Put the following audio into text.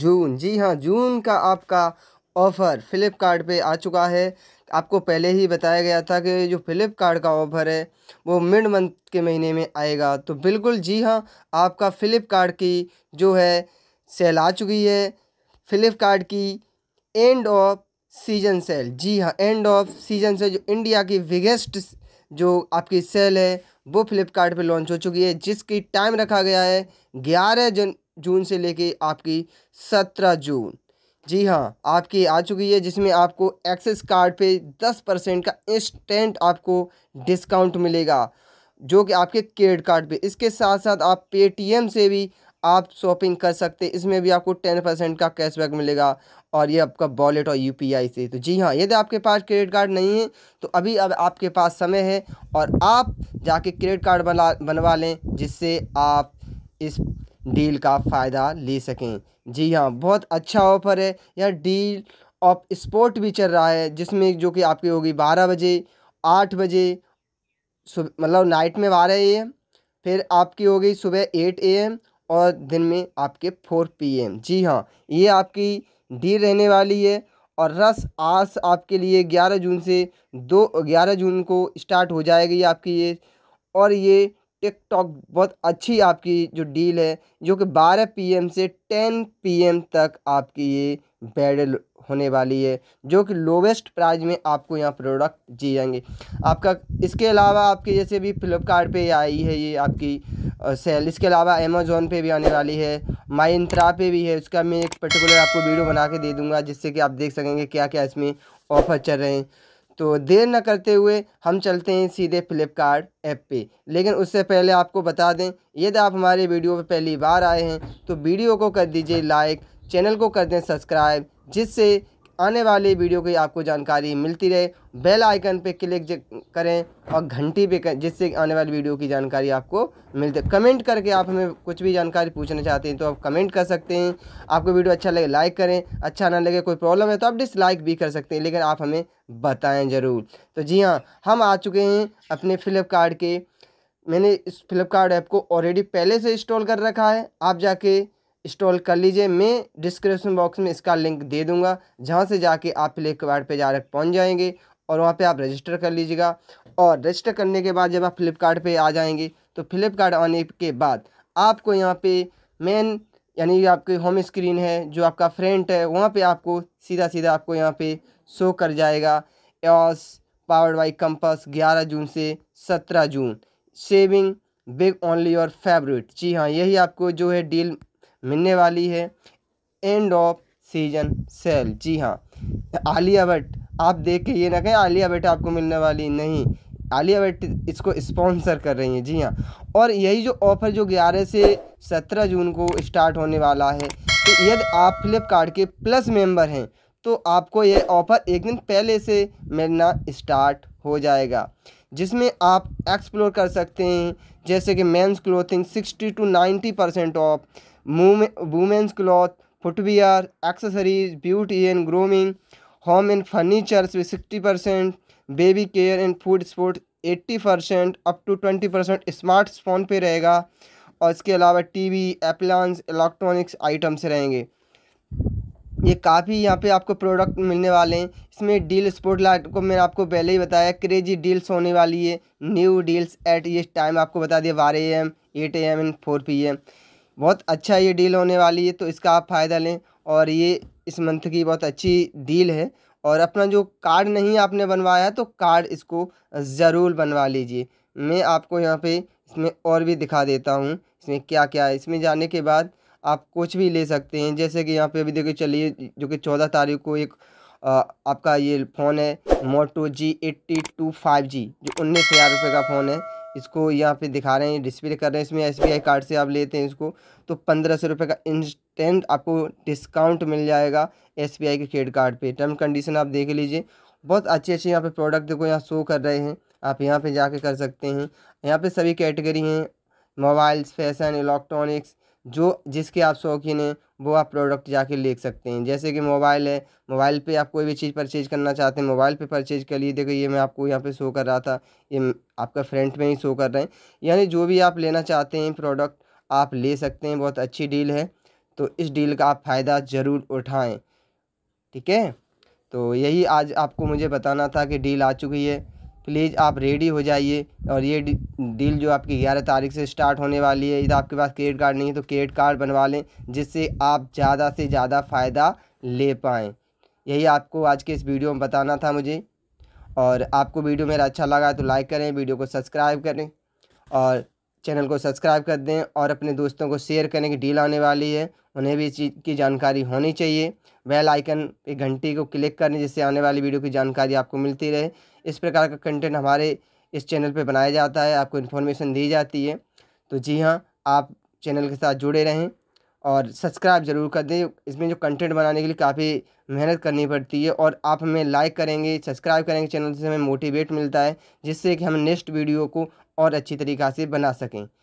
जून जी हाँ जून का आपका ऑफ़र फ्लिपकार्ट आ चुका है आपको पहले ही बताया गया था कि जो फ्लिपकार्ट का ऑफ़र है वो मिड मंथ के महीने में आएगा तो बिल्कुल जी हाँ आपका फ्लिपकार्ट की जो है सेल आ चुकी है फ्लिपकार्ट की एंड ऑफ सीजन सेल जी हाँ एंड ऑफ सीजन सेल जो इंडिया की बिगेस्ट जो आपकी सेल है वो फ्लिपकार्ट लॉन्च हो चुकी है जिसकी टाइम रखा गया है ग्यारह जन जून से लेके आपकी सत्रह जून जी हाँ आपकी आ चुकी है जिसमें आपको एक्सेस कार्ड पे दस परसेंट का इंस्टेंट आपको डिस्काउंट मिलेगा जो कि आपके क्रेडिट कार्ड पे इसके साथ साथ आप पेटीएम से भी आप शॉपिंग कर सकते हैं इसमें भी आपको टेन परसेंट का कैशबैक मिलेगा और ये आपका वॉलेट और यूपीआई से तो जी हाँ यदि आपके पास क्रेडिट कार्ड नहीं है तो अभी अब आपके पास समय है और आप जाके क्रेडिट कार्ड बना बनवा लें जिससे आप इस डील का फ़ायदा ले सकें जी हाँ बहुत अच्छा ऑफ़र है यह डील ऑफ स्पोर्ट भी चल रहा है जिसमें जो कि आपकी होगी बारह बजे आठ बजे मतलब नाइट में बारह ए एम फिर आपकी होगी सुबह एट ए एम और दिन में आपके फोर पी एम जी हाँ ये आपकी डील रहने वाली है और रस आस आपके लिए ग्यारह जून से दो ग्यारह जून को स्टार्ट हो जाएगी आपकी ये और ये टिकटॉक बहुत अच्छी आपकी जो डील है जो कि 12 पीएम से 10 पीएम तक आपकी ये बैड होने वाली है जो कि लोवेस्ट प्राइस में आपको यहाँ प्रोडक्ट दिए जाएंगे आपका इसके अलावा आपके जैसे भी फ्लिपकार्ट पे आई है ये आपकी सेल इसके अलावा अमेज़ोन पे भी आने वाली है माई पे भी है उसका मैं एक पर्टिकुलर आपको वीडियो बना के दे दूँगा जिससे कि आप देख सकेंगे क्या क्या इसमें ऑफर चल रहे हैं तो देर न करते हुए हम चलते हैं सीधे फ्लिपकार्ट ऐप पे लेकिन उससे पहले आपको बता दें यदि आप हमारे वीडियो पर पहली बार आए हैं तो वीडियो को कर दीजिए लाइक चैनल को कर दें सब्सक्राइब जिससे आने वाली वीडियो की आपको जानकारी मिलती रहे बेल आइकन पे क्लिक करें और घंटी पे जिससे आने वाली वीडियो की जानकारी आपको मिलती है कमेंट करके आप हमें कुछ भी जानकारी पूछना चाहते हैं तो आप कमेंट कर सकते हैं आपको वीडियो अच्छा लगे लाइक करें अच्छा ना लगे कोई प्रॉब्लम है तो आप डिसलाइक भी कर सकते हैं लेकिन आप हमें बताएं ज़रूर तो जी हाँ हम आ चुके हैं अपने फ्लिपकार्ट के मैंने इस फ्लिपकार्ट ऐप को ऑलरेडी पहले से इंस्टॉल कर रखा है आप जाके इंस्टॉल कर लीजिए मैं डिस्क्रिप्शन बॉक्स में इसका लिंक दे दूंगा जहाँ से जाके आप प्ले कार्ड पर पहुँच जाएंगे और वहाँ पे आप रजिस्टर कर लीजिएगा और रजिस्टर करने के बाद जब आप फ्लिपकार्ट पे आ जाएंगे तो फ्लिपकार्ट आने के बाद आपको यहाँ पे मेन यानी आपकी होम स्क्रीन है जो आपका फ्रेंट है वहाँ पे आपको सीधा सीधा आपको यहाँ पे शो कर जाएगा एस पावर्ड बाई कंपस 11 जून से 17 जून सेविंग बिग ओनली और फेवरेट जी हाँ यही आपको जो है डील मिलने वाली है एंड ऑफ सीजन सेल जी हाँ आलिया भट्ट आप देख के ये ना कहें आलिया भट्ट आपको मिलने वाली नहीं आलिया भट्ट इसको स्पॉन्सर कर रही हैं जी हाँ और यही जो ऑफ़र जो 11 से 17 जून को स्टार्ट होने वाला है तो यदि आप फ्लिपकार्ट के प्लस मेंबर हैं तो आपको यह ऑफ़र एक दिन पहले से मिलना स्टार्ट हो जाएगा जिसमें आप एक्सप्लोर कर सकते हैं जैसे कि men's clothing 60 to 90 percent off women's cloth footwear accessories beauty and grooming home and furnitures with sixty percent baby care and food sport eighty percent up to twenty percent smartphone पे रहेगा और इसके अलावा टीवी एप्लांस इलेक्ट्रॉनिक्स आइटम्स रहेंगे ये काफ़ी यहाँ पे आपको प्रोडक्ट मिलने वाले हैं इसमें डील स्पोर्ट लाइट को मैंने आपको पहले ही बताया क्रेजी डील्स होने वाली है न्यू डील्स एट ये टाइम आपको बता दिया बारह A M at A M and four P M बहुत अच्छा ये डील होने वाली है तो इसका आप फ़ायदा लें और ये इस मंथ की बहुत अच्छी डील है और अपना जो कार्ड नहीं आपने बनवाया तो कार्ड इसको ज़रूर बनवा लीजिए मैं आपको यहाँ पे इसमें और भी दिखा देता हूँ इसमें क्या क्या है इसमें जाने के बाद आप कुछ भी ले सकते हैं जैसे कि यहाँ पे अभी देखिए चलिए जो कि चौदह तारीख को एक आ, आपका ये फ़ोन है Moto G eighty two five G जो उन्नीस हज़ार रुपये का फ़ोन है इसको यहाँ पे दिखा रहे हैं डिस्प्ले कर रहे हैं इसमें एसबीआई कार्ड से आप लेते हैं इसको तो पंद्रह सौ रुपये का इंस्टेंट आपको डिस्काउंट मिल जाएगा एसबीआई के क्रेडिट कार्ड पे टर्म कंडीशन आप देख लीजिए बहुत अच्छे अच्छे यहाँ पे प्रोडक्ट देखो यहाँ शो कर रहे हैं आप यहाँ पे जाके कर सकते हैं यहाँ पे सभी कैटेगरी हैं मोबाइल्स फैशन इलेक्ट्रॉनिक्स जो जिसके आप शौकीन हैं वो आप प्रोडक्ट जाके ले सकते हैं जैसे कि मोबाइल है मोबाइल पे आप कोई भी चीज़ परचेज़ करना चाहते हैं मोबाइल पे परचेज़ कर लिए देखो ये मैं आपको यहाँ पे शो कर रहा था ये आपका फ्रंट में ही शो कर रहे हैं यानी जो भी आप लेना चाहते हैं प्रोडक्ट आप ले सकते हैं बहुत अच्छी डील है तो इस डील का आप फ़ायदा ज़रूर उठाएँ ठीक है तो यही आज आपको मुझे बताना था कि डील आ चुकी है प्लीज़ आप रेडी हो जाइए और ये डील जो आपकी ग्यारह तारीख से स्टार्ट होने वाली है यदि आपके पास क्रेडिट कार्ड नहीं है तो क्रेडिट कार्ड बनवा लें जिससे आप ज़्यादा से ज़्यादा फ़ायदा ले पाएँ यही आपको आज के इस वीडियो में बताना था मुझे और आपको वीडियो मेरा अच्छा लगा तो लाइक करें वीडियो को सब्सक्राइब करें और चैनल को सब्सक्राइब कर दें और अपने दोस्तों को शेयर करने की डील आने वाली है उन्हें भी इस चीज़ की जानकारी होनी चाहिए बेल आइकन पे घंटी को क्लिक करें जिससे आने वाली वीडियो की जानकारी आपको मिलती रहे इस प्रकार का कंटेंट हमारे इस चैनल पर बनाया जाता है आपको इन्फॉर्मेशन दी जाती है तो जी हाँ आप चैनल के साथ जुड़े रहें और सब्सक्राइब ज़रूर कर दें इसमें जो कंटेंट बनाने के लिए काफ़ी मेहनत करनी पड़ती है और आप हमें लाइक करेंगे सब्सक्राइब करेंगे चैनल से हमें मोटिवेट मिलता है जिससे कि हम नेक्स्ट वीडियो को और अच्छी तरीक़ा से बना सकें